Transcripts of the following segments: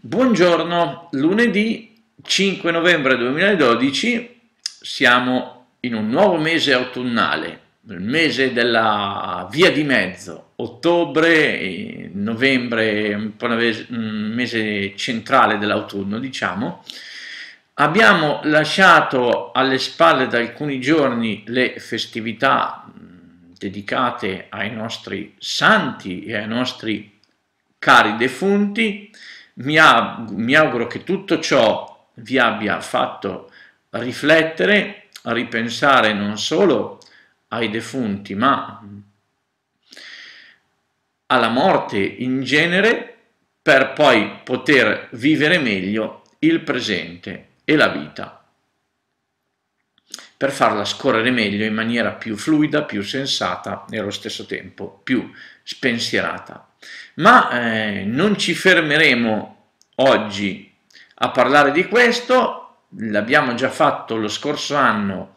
Buongiorno, lunedì 5 novembre 2012 siamo in un nuovo mese autunnale, il mese della via di mezzo, ottobre, novembre, un po' un mese centrale dell'autunno diciamo. Abbiamo lasciato alle spalle da alcuni giorni le festività dedicate ai nostri santi e ai nostri cari defunti, mi, aug- mi auguro che tutto ciò vi abbia fatto riflettere, ripensare non solo ai defunti, ma alla morte in genere, per poi poter vivere meglio il presente e la vita per farla scorrere meglio in maniera più fluida, più sensata e allo stesso tempo più spensierata. Ma eh, non ci fermeremo oggi a parlare di questo, l'abbiamo già fatto lo scorso anno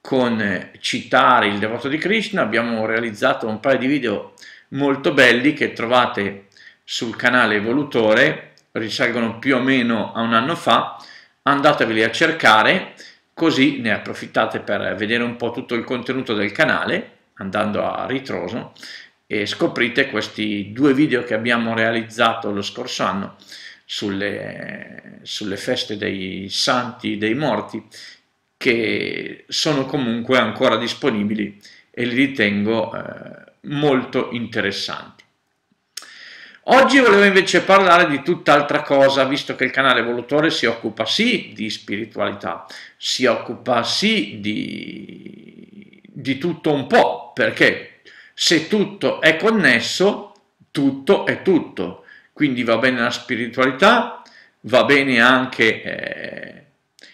con eh, Citare il devoto di Krishna, abbiamo realizzato un paio di video molto belli che trovate sul canale Evolutore, risalgono più o meno a un anno fa, andateveli a cercare così ne approfittate per vedere un po' tutto il contenuto del canale andando a ritroso e scoprite questi due video che abbiamo realizzato lo scorso anno sulle, sulle feste dei santi, dei morti che sono comunque ancora disponibili e li ritengo eh, molto interessanti. Oggi volevo invece parlare di tutt'altra cosa, visto che il canale Volutore si occupa sì di spiritualità, si occupa sì di, di tutto un po', perché se tutto è connesso, tutto è tutto. Quindi va bene la spiritualità, va bene anche eh,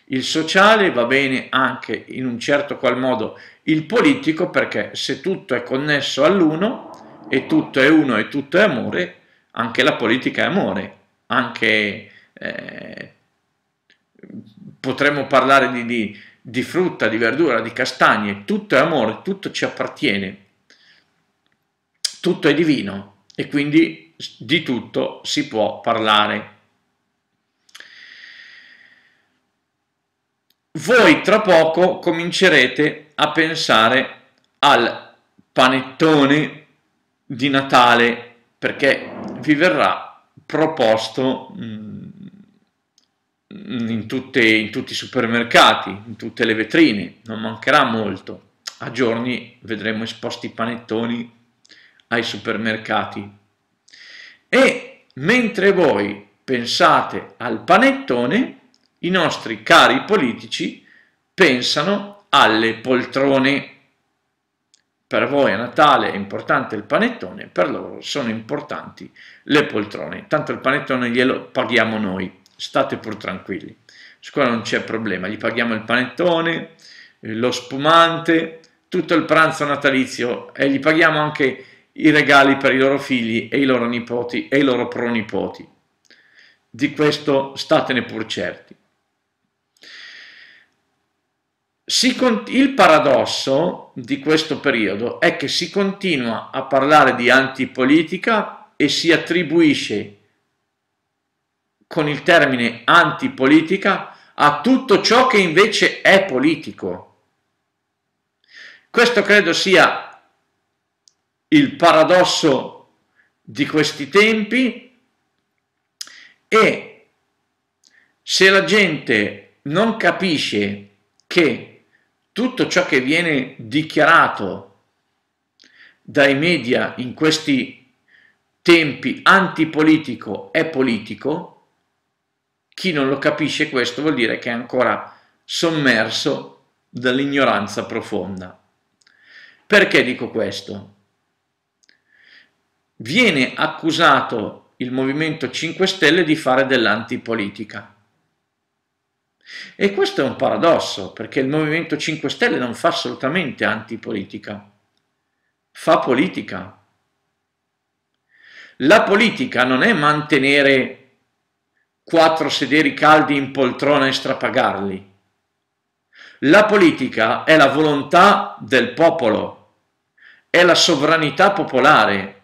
il sociale, va bene anche in un certo qual modo il politico, perché se tutto è connesso all'uno, e tutto è uno e tutto è amore, anche la politica è amore, anche eh, potremmo parlare di, di, di, frutta, di verdura, di castagne, tutto è amore, tutto ci appartiene, tutto è divino e quindi di tutto si può parlare. Voi tra poco comincerete a pensare al panettone di Natale perché vi verrà proposto mh, mm, in, tutte, in, tutti i supermercati, in tutte le vetrine, non mancherà molto. A giorni vedremo esposti i panettoni ai supermercati. E mentre voi pensate al panettone, i nostri cari politici pensano alle poltrone. Per voi a Natale è importante il panettone, per loro sono importanti le poltrone. Tanto il panettone glielo paghiamo noi, state pur tranquilli. Su quello non c'è problema, gli paghiamo il panettone, eh, lo spumante, tutto il pranzo natalizio e gli paghiamo anche i regali per i loro figli e i loro nipoti e i loro pronipoti. Di questo statene pur certi il paradosso di questo periodo è che si continua a parlare di antipolitica e si attribuisce con il termine antipolitica a tutto ciò che invece è politico. Questo credo sia il paradosso di questi tempi e se la gente non capisce che tutto ciò che viene dichiarato dai media in questi tempi antipolitico è politico, chi non lo capisce questo vuol dire che è ancora sommerso dall'ignoranza profonda. Perché dico questo? Viene accusato il Movimento 5 Stelle di fare dell'antipolitica. E questo è un paradosso, perché il Movimento 5 Stelle non fa assolutamente antipolitica, fa politica. La politica non è mantenere quattro sederi caldi in poltrona e strapagarli. La politica è la volontà del popolo, è la sovranità popolare,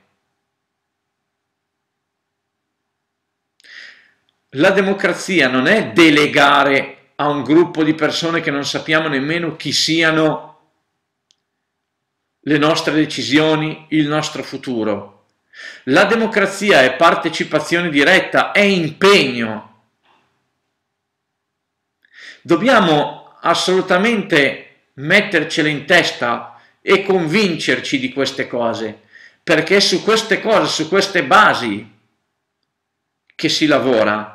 la democrazia non è delegare a un gruppo di persone che non sappiamo nemmeno chi siano le nostre decisioni, il nostro futuro. La democrazia è partecipazione diretta, è impegno. Dobbiamo assolutamente mettercele in testa e convincerci di queste cose, perché è su queste cose, su queste basi che si lavora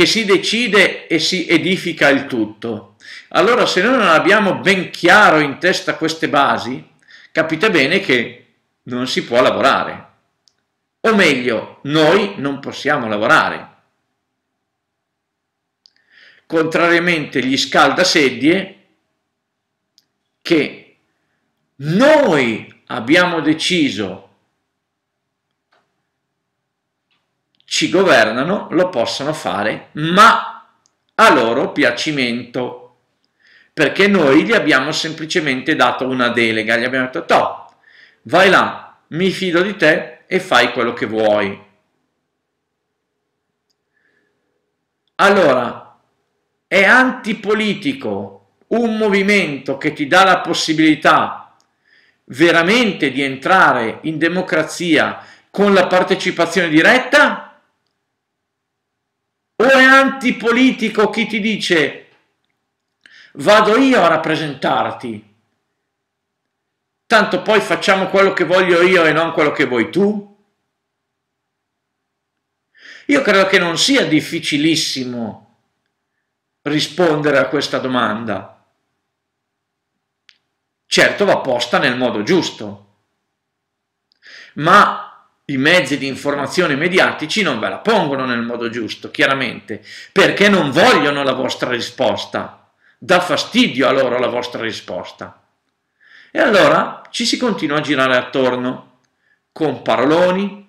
che si decide e si edifica il tutto. Allora se noi non abbiamo ben chiaro in testa queste basi, capite bene che non si può lavorare. O meglio, noi non possiamo lavorare. Contrariamente agli scaldasedie che noi abbiamo deciso ci governano, lo possono fare, ma a loro piacimento, perché noi gli abbiamo semplicemente dato una delega, gli abbiamo detto, to, vai là, mi fido di te e fai quello che vuoi. Allora, è antipolitico un movimento che ti dà la possibilità veramente di entrare in democrazia con la partecipazione diretta? O è antipolitico chi ti dice vado io a rappresentarti, tanto poi facciamo quello che voglio io e non quello che vuoi tu? Io credo che non sia difficilissimo rispondere a questa domanda. Certo va posta nel modo giusto, ma i mezzi di informazione mediatici non ve la pongono nel modo giusto, chiaramente, perché non vogliono la vostra risposta, dà fastidio a loro la vostra risposta. E allora ci si continua a girare attorno con paroloni,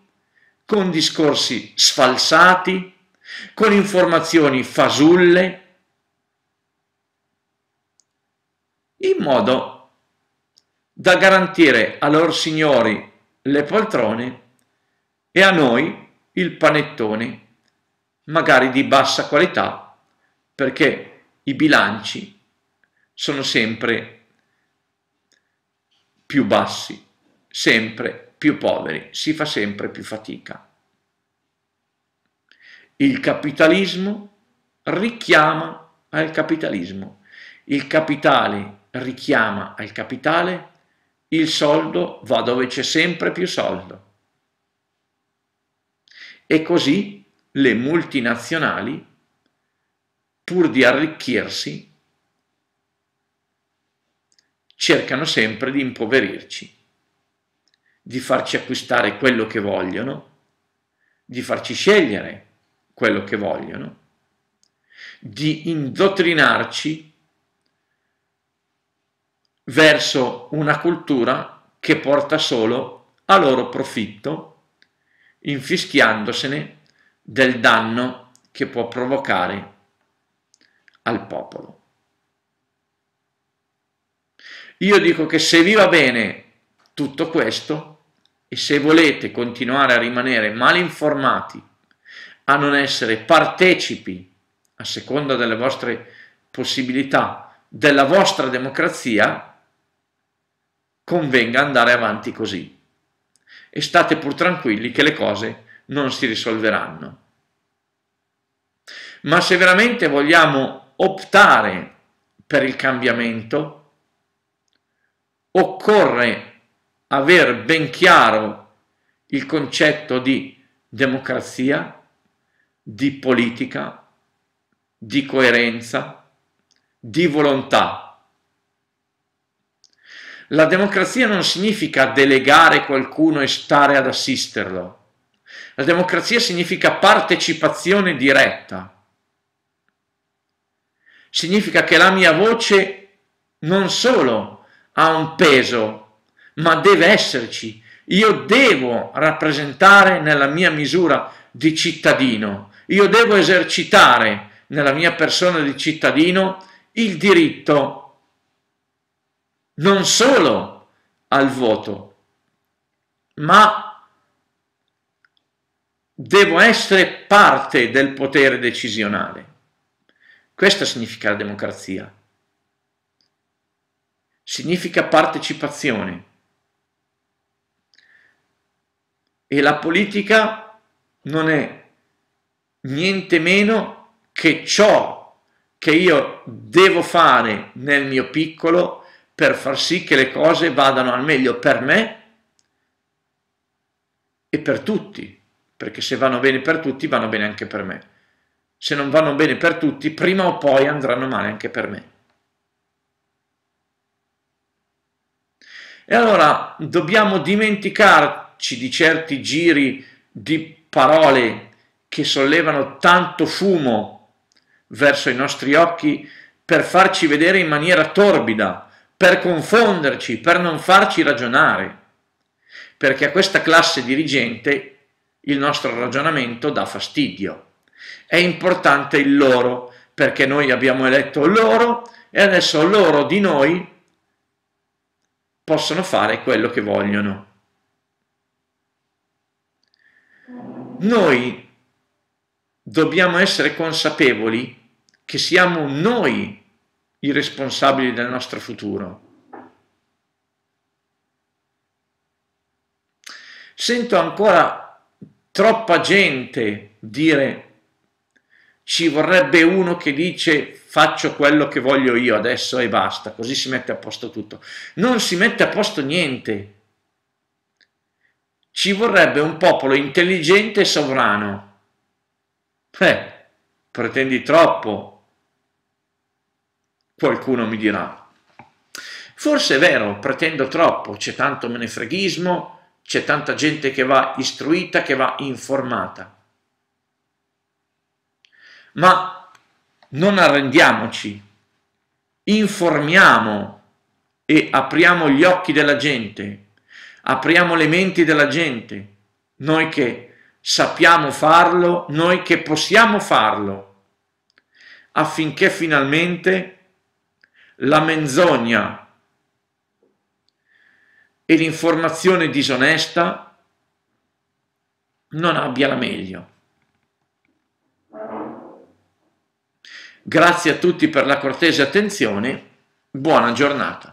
con discorsi sfalsati, con informazioni fasulle, in modo da garantire a loro signori le poltrone e a noi il panettone, magari di bassa qualità, perché i bilanci sono sempre più bassi, sempre più poveri, si fa sempre più fatica. Il capitalismo richiama al capitalismo, il capitale richiama al capitale, il soldo va dove c'è sempre più soldo e così le multinazionali, pur di arricchirsi, cercano sempre di impoverirci, di farci acquistare quello che vogliono, di farci scegliere quello che vogliono, di indottrinarci verso una cultura che porta solo a loro profitto infischiandosene del danno che può provocare al popolo. Io dico che se vi va bene tutto questo e se volete continuare a rimanere mal informati, a non essere partecipi a seconda delle vostre possibilità della vostra democrazia, convenga andare avanti così e state pur tranquilli che le cose non si risolveranno. Ma se veramente vogliamo optare per il cambiamento, occorre aver ben chiaro il concetto di democrazia, di politica, di coerenza, di volontà la democrazia non significa delegare qualcuno e stare ad assisterlo. La democrazia significa partecipazione diretta. Significa che la mia voce non solo ha un peso, ma deve esserci. Io devo rappresentare nella mia misura di cittadino. Io devo esercitare nella mia persona di cittadino il diritto non solo al voto, ma devo essere parte del potere decisionale. Questo significa la democrazia. Significa partecipazione. E la politica non è niente meno che ciò che io devo fare nel mio piccolo per far sì che le cose vadano al meglio per me e per tutti, perché se vanno bene per tutti vanno bene anche per me. Se non vanno bene per tutti, prima o poi andranno male anche per me. E allora dobbiamo dimenticarci di certi giri di parole che sollevano tanto fumo verso i nostri occhi per farci vedere in maniera torbida per confonderci, per non farci ragionare, perché a questa classe dirigente il nostro ragionamento dà fastidio. È importante il loro, perché noi abbiamo eletto loro e adesso loro di noi possono fare quello che vogliono. Noi dobbiamo essere consapevoli che siamo noi i responsabili del nostro futuro. Sento ancora troppa gente dire ci vorrebbe uno che dice faccio quello che voglio io adesso e basta, così si mette a posto tutto. Non si mette a posto niente. Ci vorrebbe un popolo intelligente e sovrano. Beh, pretendi troppo, qualcuno mi dirà. Forse è vero, pretendo troppo, c'è tanto menefreghismo, c'è tanta gente che va istruita, che va informata. Ma non arrendiamoci, informiamo e apriamo gli occhi della gente, apriamo le menti della gente, noi che sappiamo farlo, noi che possiamo farlo, affinché finalmente la menzogna e l'informazione disonesta non abbia la meglio. Grazie a tutti per la cortese attenzione, buona giornata.